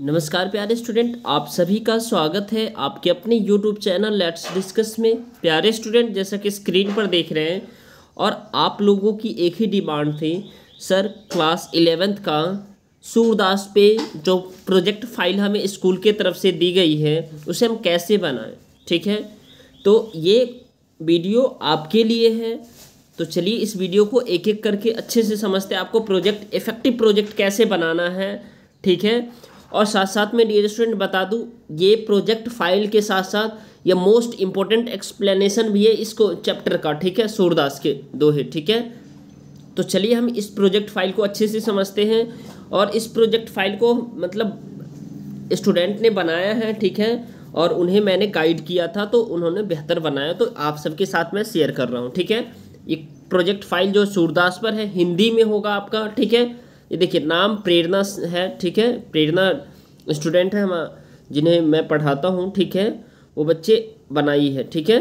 नमस्कार प्यारे स्टूडेंट आप सभी का स्वागत है आपके अपने यूट्यूब चैनल लेट्स डिस्कस में प्यारे स्टूडेंट जैसा कि स्क्रीन पर देख रहे हैं और आप लोगों की एक ही डिमांड थी सर क्लास इलेवेंथ का सूरदास पे जो प्रोजेक्ट फाइल हमें स्कूल के तरफ से दी गई है उसे हम कैसे बनाएं ठीक है तो ये वीडियो आपके लिए है तो चलिए इस वीडियो को एक एक करके अच्छे से समझते हैं आपको प्रोजेक्ट इफ़ेक्टिव प्रोजेक्ट कैसे बनाना है ठीक है और साथ साथ में डियर स्टूडेंट बता दूँ ये प्रोजेक्ट फाइल के साथ साथ यह मोस्ट इंपॉर्टेंट एक्सप्लेनेशन भी है इसको चैप्टर का ठीक है सूरदास के दो है ठीक है तो चलिए हम इस प्रोजेक्ट फाइल को अच्छे से समझते हैं और इस प्रोजेक्ट फाइल को मतलब स्टूडेंट ने बनाया है ठीक है और उन्हें मैंने गाइड किया था तो उन्होंने बेहतर बनाया तो आप सबके साथ मैं शेयर कर रहा हूँ ठीक है ये प्रोजेक्ट फाइल जो सूरदास पर है हिंदी में होगा आपका ठीक है ये देखिए नाम प्रेरणा है ठीक है प्रेरणा स्टूडेंट है हम जिन्हें मैं पढ़ाता हूँ ठीक है वो बच्चे बनाई है ठीक है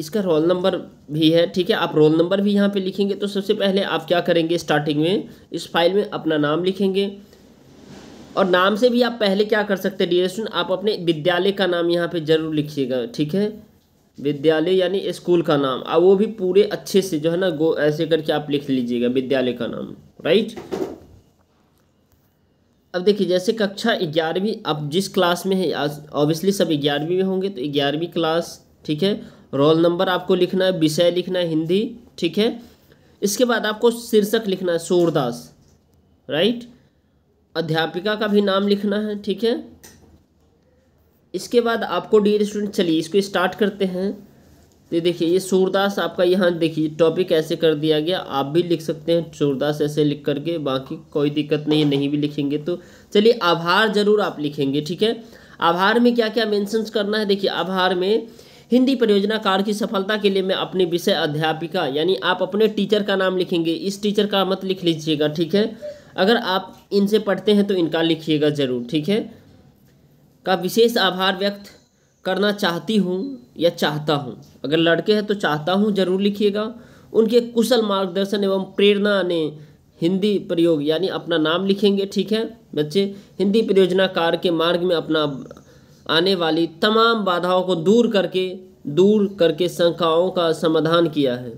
इसका रोल नंबर भी है ठीक है आप रोल नंबर भी यहाँ पे लिखेंगे तो सबसे पहले आप क्या करेंगे स्टार्टिंग में इस फाइल में अपना नाम लिखेंगे और नाम से भी आप पहले क्या कर सकते हैं डियर आप अपने विद्यालय का नाम यहाँ पे जरूर लिखिएगा ठीक है विद्यालय यानी स्कूल का नाम और वो भी पूरे अच्छे से जो है ना गो ऐसे करके आप लिख लीजिएगा विद्यालय का नाम राइट अब देखिए जैसे कक्षा ग्यारहवीं अब जिस क्लास में है ऑब्वियसली सब ग्यारहवीं में होंगे तो ग्यारहवीं क्लास ठीक है रोल नंबर आपको लिखना है विषय लिखना है हिंदी ठीक है इसके बाद आपको शीर्षक लिखना है सूरदास राइट अध्यापिका का भी नाम लिखना है ठीक है इसके बाद आपको डी स्टूडेंट चलिए इसको स्टार्ट करते हैं तो देखिए ये सूरदास आपका यहाँ देखिए टॉपिक ऐसे कर दिया गया आप भी लिख सकते हैं सूरदास ऐसे लिख करके बाकी कोई दिक्कत नहीं है नहीं भी लिखेंगे तो चलिए आभार जरूर आप लिखेंगे ठीक है आभार में क्या क्या मेंशंस करना है देखिए आभार में हिंदी परियोजना कार्य की सफलता के लिए मैं अपने विषय अध्यापिका यानी आप अपने टीचर का नाम लिखेंगे इस टीचर का मत लिख लीजिएगा ठीक है अगर आप इनसे पढ़ते हैं तो इनका लिखिएगा ज़रूर ठीक है का विशेष आभार व्यक्त करना चाहती हूँ या चाहता हूँ अगर लड़के हैं तो चाहता हूँ जरूर लिखिएगा उनके कुशल मार्गदर्शन एवं प्रेरणा ने हिंदी प्रयोग यानी अपना नाम लिखेंगे ठीक है बच्चे हिंदी परियोजनाकार के मार्ग में अपना आने वाली तमाम बाधाओं को दूर करके दूर करके शंकाओं का समाधान किया है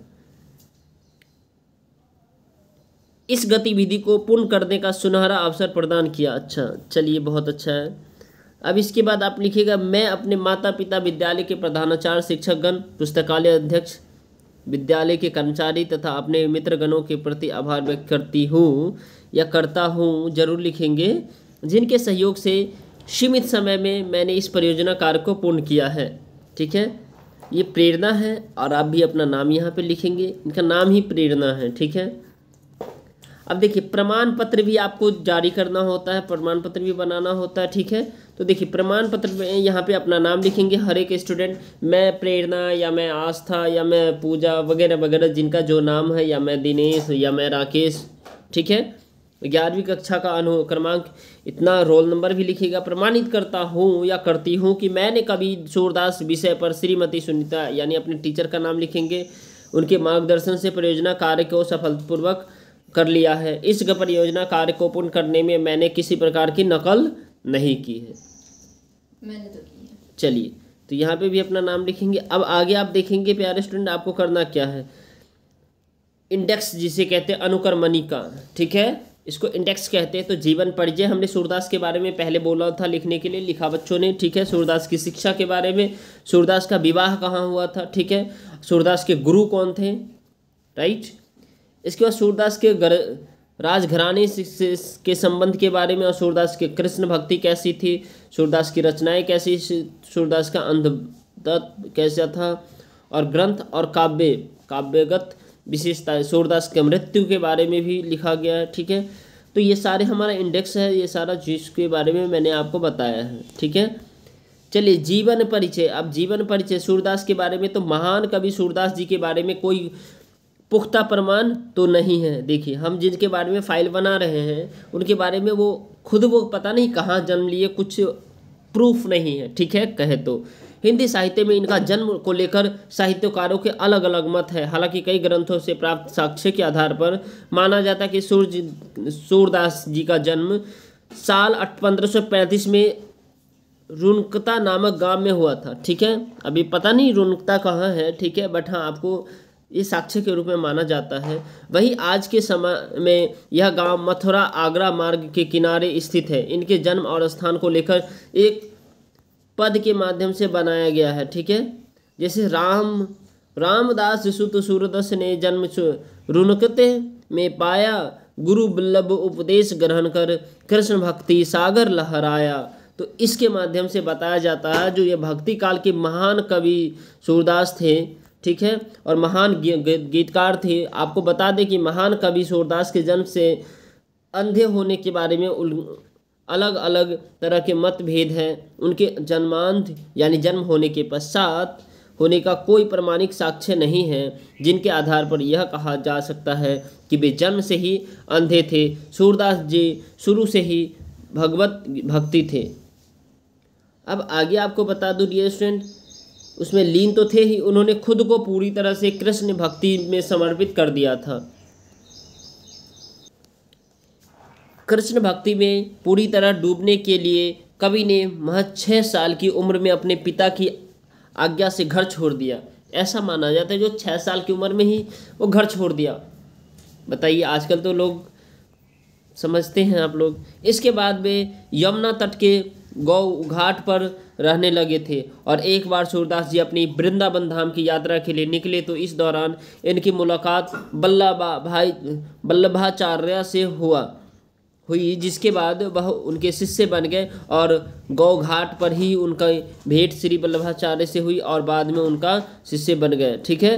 इस गतिविधि को पूर्ण करने का सुनहरा अवसर प्रदान किया अच्छा चलिए बहुत अच्छा है अब इसके बाद आप लिखिएगा मैं अपने माता पिता विद्यालय के प्रधानाचार्य शिक्षकगण पुस्तकालय अध्यक्ष विद्यालय के कर्मचारी तथा अपने मित्रगणों के प्रति आभार व्यक्त करती हूँ या करता हूँ जरूर लिखेंगे जिनके सहयोग से सीमित समय में मैंने इस परियोजना कार्य को पूर्ण किया है ठीक है ये प्रेरणा है और आप भी अपना नाम यहाँ पे लिखेंगे इनका नाम ही प्रेरणा है ठीक है अब देखिए प्रमाण पत्र भी आपको जारी करना होता है प्रमाण पत्र भी बनाना होता है ठीक है तो देखिए प्रमाण पत्र में यहाँ पे अपना नाम लिखेंगे हर एक स्टूडेंट मैं प्रेरणा या मैं आस्था या मैं पूजा वगैरह वगैरह जिनका जो नाम है या मैं दिनेश या मैं राकेश ठीक है ग्यारहवीं कक्षा का अनु क्रमांक इतना रोल नंबर भी लिखेगा प्रमाणित करता हूँ या करती हूँ कि मैंने कभी सूरदास विषय पर श्रीमती सुनीता यानी अपने टीचर का नाम लिखेंगे उनके मार्गदर्शन से परियोजना कार्य को सफलपूर्वक कर लिया है इस परियोजना कार्य को पूर्ण करने में मैंने किसी प्रकार की नकल नहीं की है मैंने तो की है चलिए तो यहाँ पे भी अपना नाम लिखेंगे अब आगे आप देखेंगे प्यारे स्टूडेंट आपको करना क्या है इंडेक्स जिसे कहते हैं का ठीक है इसको इंडेक्स कहते हैं तो जीवन परिचय हमने सूरदास के बारे में पहले बोला था लिखने के लिए लिखा बच्चों ने ठीक है सूरदास की शिक्षा के बारे में सूरदास का विवाह कहाँ हुआ था ठीक है सूरदास के गुरु कौन थे राइट इसके बाद सूरदास के घर राजघराने के संबंध के बारे में और सूरदास के कृष्ण भक्ति कैसी थी सूरदास की रचनाएं कैसी सूरदास का अंध कैसा था और ग्रंथ और काव्य काव्यगत विशेषता सूरदास के मृत्यु के बारे में भी लिखा गया है ठीक है तो ये सारे हमारा इंडेक्स है ये सारा चीज़ के बारे में मैंने आपको बताया है ठीक है चलिए जीवन परिचय अब जीवन परिचय सूरदास के बारे में तो महान कवि सूरदास जी के बारे में कोई पुख्ता प्रमाण तो नहीं है देखिए हम जिनके बारे में फाइल बना रहे हैं उनके बारे में वो खुद वो पता नहीं कहाँ जन्म लिए कुछ प्रूफ नहीं है ठीक है कहे तो हिंदी साहित्य में इनका जन्म को लेकर साहित्यकारों के अलग अलग मत है हालांकि कई ग्रंथों से प्राप्त साक्ष्य के आधार पर माना जाता है कि सूर्य सूरदास जी का जन्म साल पंद्रह में रुनकता नामक गांव में हुआ था ठीक है अभी पता नहीं रुनकता कहाँ है ठीक है बट हाँ आपको ये साक्ष्य के रूप में माना जाता है वही आज के समय में यह गांव मथुरा आगरा मार्ग के किनारे स्थित है इनके जन्म और स्थान को लेकर एक पद के माध्यम से बनाया गया है ठीक है जैसे राम रामदास सुत सूरदस ने जन्म रुनकते में पाया गुरु बल्लभ उपदेश ग्रहण कर कृष्ण भक्ति सागर लहराया तो इसके माध्यम से बताया जाता है जो ये भक्ति काल के महान कवि सूरदास थे ठीक है और महान गीतकार थे आपको बता दें कि महान कवि सूरदास के जन्म से अंधे होने के बारे में अलग अलग तरह के मतभेद हैं उनके जन्मांध यानी जन्म होने के पश्चात होने का कोई प्रमाणिक साक्ष्य नहीं है जिनके आधार पर यह कहा जा सकता है कि वे जन्म से ही अंधे थे सूरदास जी शुरू से ही भगवत भक्ति थे अब आगे आपको बता दूं डियर स्टूडेंट उसमें लीन तो थे ही उन्होंने खुद को पूरी तरह से कृष्ण भक्ति में समर्पित कर दिया था कृष्ण भक्ति में पूरी तरह डूबने के लिए कवि ने महज छः साल की उम्र में अपने पिता की आज्ञा से घर छोड़ दिया ऐसा माना जाता है जो छः साल की उम्र में ही वो घर छोड़ दिया बताइए आजकल तो लोग समझते हैं आप लोग इसके बाद वे यमुना तट के गौ घाट पर रहने लगे थे और एक बार सूरदास जी अपनी वृंदावन धाम की यात्रा के लिए निकले तो इस दौरान इनकी मुलाकात बल्लभा भाई बल्लभाचार्य से हुआ हुई जिसके बाद वह उनके शिष्य बन गए और गौ घाट पर ही उनका भेंट श्री बल्लभाचार्य से हुई और बाद में उनका शिष्य बन गए ठीक है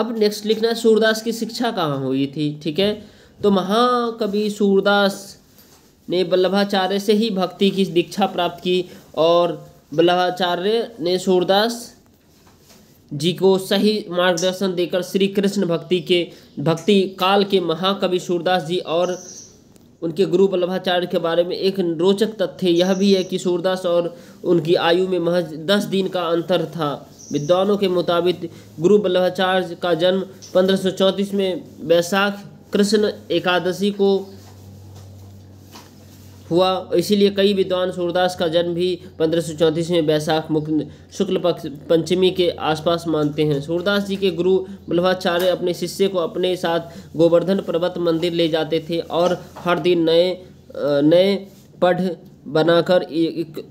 अब नेक्स्ट लिखना सूरदास की शिक्षा कहाँ हुई थी ठीक है तो महाकवि सूरदास ने वल्लभाचार्य से ही भक्ति की दीक्षा प्राप्त की और वल्लभाचार्य ने सूरदास जी को सही मार्गदर्शन देकर श्री कृष्ण भक्ति के भक्ति काल के महाकवि सूरदास जी और उनके गुरु वल्लभाचार्य के बारे में एक रोचक तथ्य यह भी है कि सूरदास और उनकी आयु में महज दस दिन का अंतर था विद्वानों के मुताबिक गुरु वल्लभाचार्य का जन्म पंद्रह में वैशाख कृष्ण एकादशी को हुआ इसीलिए कई विद्वान सूरदास का जन्म भी पंद्रह में बैसाख मुख शुक्ल पक्ष पंचमी के आसपास मानते हैं सूरदास जी के गुरु बल्लभाचार्य अपने शिष्य को अपने साथ गोवर्धन पर्वत मंदिर ले जाते थे और हर दिन नए नए पढ़ बनाकर एक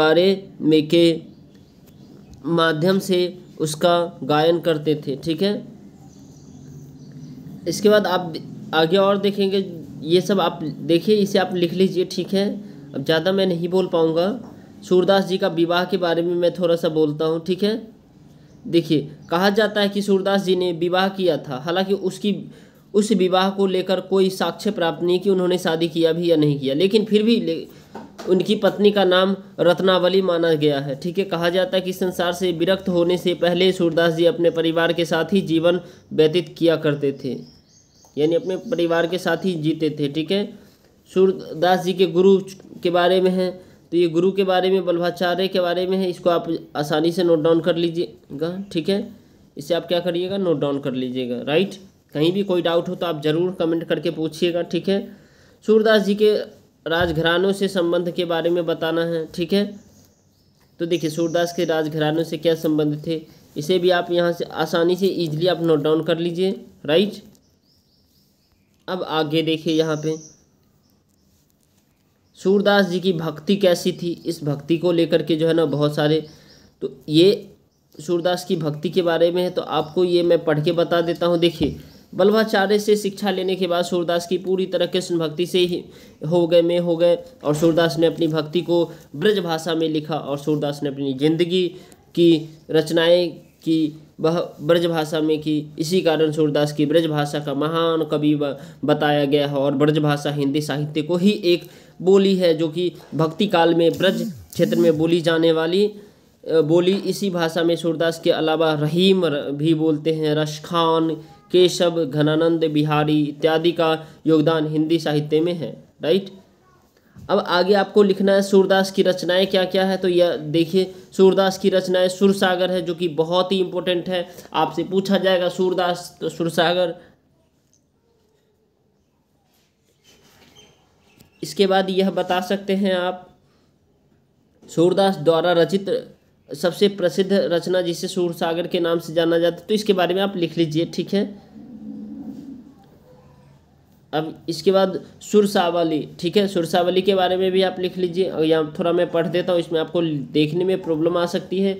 बारे में के माध्यम से उसका गायन करते थे ठीक है इसके बाद आप आगे और देखेंगे ये सब आप देखिए इसे आप लिख लीजिए ठीक है अब ज़्यादा मैं नहीं बोल पाऊँगा सूरदास जी का विवाह के बारे में मैं थोड़ा सा बोलता हूँ ठीक है देखिए कहा जाता है कि सूरदास जी ने विवाह किया था हालांकि उसकी उस विवाह को लेकर कोई साक्ष्य प्राप्त नहीं कि उन्होंने शादी किया भी या नहीं किया लेकिन फिर भी ले, उनकी पत्नी का नाम रत्नावली माना गया है ठीक है कहा जाता है कि संसार से विरक्त होने से पहले सूरदास जी अपने परिवार के साथ ही जीवन व्यतीत किया करते थे यानी अपने परिवार के साथ ही जीते थे ठीक है सूरदास जी के गुरु के बारे में है तो ये गुरु के बारे में बल्भाचार्य के बारे में है इसको आप आसानी से नोट डाउन कर लीजिएगा ठीक है इसे आप क्या करिएगा नोट डाउन कर लीजिएगा राइट कहीं भी कोई डाउट हो तो आप ज़रूर कमेंट करके पूछिएगा ठीक है सूरदास जी के राजघरानों से संबंध के बारे में बताना है ठीक है तो देखिए सूरदास के राजघरानों से क्या संबंध थे इसे भी आप यहाँ से आसानी से ईजिली आप नोट डाउन कर लीजिए राइट अब आगे देखिए यहाँ पे सूरदास जी की भक्ति कैसी थी इस भक्ति को लेकर के जो है ना बहुत सारे तो ये सूरदास की भक्ति के बारे में है तो आपको ये मैं पढ़ के बता देता हूँ देखिए बल्भाचार्य से शिक्षा लेने के बाद सूरदास की पूरी तरह कृष्ण भक्ति से ही हो गए में हो गए और सूरदास ने अपनी भक्ति को ब्रज भाषा में लिखा और सूरदास ने अपनी जिंदगी की रचनाएं की वह ब्रजभाषा में की इसी कारण सूरदास की ब्रजभाषा का महान कवि बताया गया है और ब्रजभाषा हिंदी साहित्य को ही एक बोली है जो कि भक्ति काल में ब्रज क्षेत्र में बोली जाने वाली बोली इसी भाषा में सूरदास के अलावा रहीम भी बोलते हैं रश खान केशव घनानंद बिहारी इत्यादि का योगदान हिंदी साहित्य में है राइट अब आगे आपको लिखना है सूरदास की रचनाएं क्या क्या है तो यह देखिए सूरदास की रचनाएं सुरसागर है जो कि बहुत ही इंपॉर्टेंट है आपसे पूछा जाएगा सूरदास तो सुरसागर इसके बाद यह बता सकते हैं आप सूरदास द्वारा रचित सबसे प्रसिद्ध रचना जिसे सूरसागर के नाम से जाना जाता है तो इसके बारे में आप लिख लीजिए ठीक है अब इसके बाद सुरसावली ठीक है सुरसावली के बारे में भी आप लिख लीजिए और या थोड़ा मैं पढ़ देता हूँ इसमें आपको देखने में प्रॉब्लम आ सकती है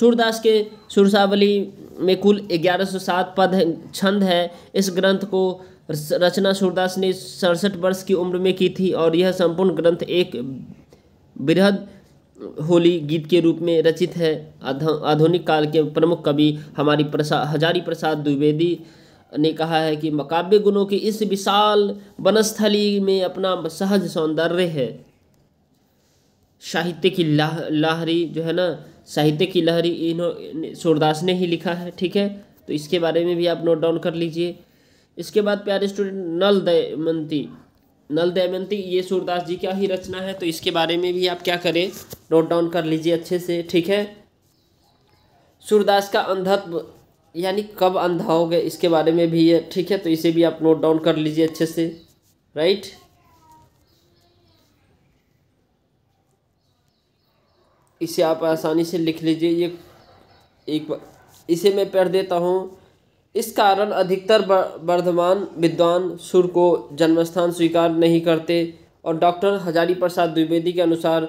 सूरदास के सुरसावली में कुल ग्यारह सौ सात पद छंद है इस ग्रंथ को रचना सूरदास ने सड़सठ वर्ष की उम्र में की थी और यह संपूर्ण ग्रंथ एक बृहद होली गीत के रूप में रचित है आधुनिक काल के प्रमुख कवि हमारी प्रसाद हजारी प्रसाद द्विवेदी ने कहा है कि मकाब्य गुणों की इस विशाल वनस्थली में अपना सहज सौंदर्य है साहित्य की लाह लाहरी जो है ना साहित्य की लहरी इन्हों सूरदास ने ही लिखा है ठीक है तो इसके बारे में भी आप नोट डाउन कर लीजिए इसके बाद प्यारे स्टूडेंट नल दयमंती नल दयमंती ये सूरदास जी का ही रचना है तो इसके बारे में भी आप क्या करें नोट डाउन कर लीजिए अच्छे से ठीक है सूरदास का अंधत्व यानी कब अंधा हो गए इसके बारे में भी है ठीक है तो इसे भी आप नोट डाउन कर लीजिए अच्छे से राइट इसे आप आसानी से लिख लीजिए ये एक बार इसे मैं पढ़ देता हूँ इस कारण अधिकतर वर्धमान विद्वान सुर को जन्मस्थान स्वीकार नहीं करते और डॉक्टर हजारी प्रसाद द्विवेदी के अनुसार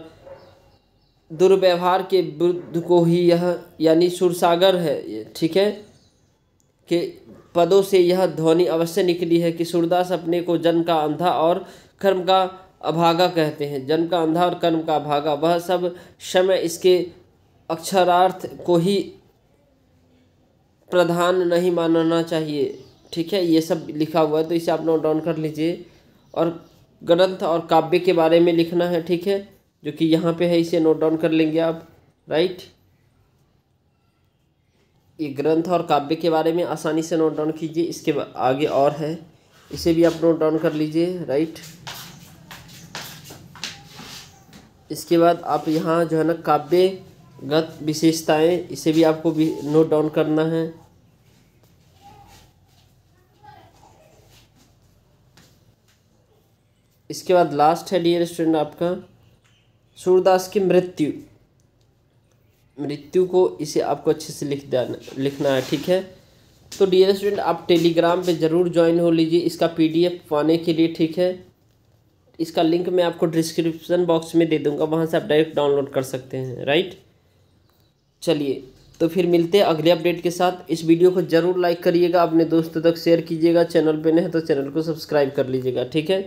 दुर्व्यवहार के बुद्ध को ही यह यानी सुरसागर है ठीक है के पदों से यह ध्वनि अवश्य निकली है कि सूरदास अपने को जन्म का अंधा और कर्म का अभागा कहते हैं जन्म का अंधा और कर्म का अभागा वह सब समय इसके अक्षरार्थ को ही प्रधान नहीं मानना चाहिए ठीक है ये सब लिखा हुआ है तो इसे आप नोट डाउन कर लीजिए और ग्रंथ और काव्य के बारे में लिखना है ठीक है जो कि यहाँ पे है इसे नोट डाउन कर लेंगे आप राइट ये ग्रंथ और काव्य के बारे में आसानी से नोट डाउन कीजिए इसके आगे और है इसे भी आप नोट डाउन कर लीजिए राइट इसके बाद आप यहाँ जो है ना काव्यगत विशेषताएं इसे भी आपको भी नोट डाउन करना है इसके बाद लास्ट है डियर स्टूडेंट आपका सूरदास की मृत्यु मृत्यु को इसे आपको अच्छे से लिख देना लिखना है ठीक है तो डियर स्टूडेंट आप टेलीग्राम पे ज़रूर ज्वाइन हो लीजिए इसका पीडीएफ पाने के लिए ठीक है इसका लिंक मैं आपको डिस्क्रिप्शन बॉक्स में दे दूंगा वहाँ से आप डायरेक्ट डाउनलोड कर सकते हैं राइट चलिए तो फिर मिलते हैं अगले अपडेट के साथ इस वीडियो को ज़रूर लाइक करिएगा अपने दोस्तों तक शेयर कीजिएगा चैनल पे नहीं तो चैनल को सब्सक्राइब कर लीजिएगा ठीक है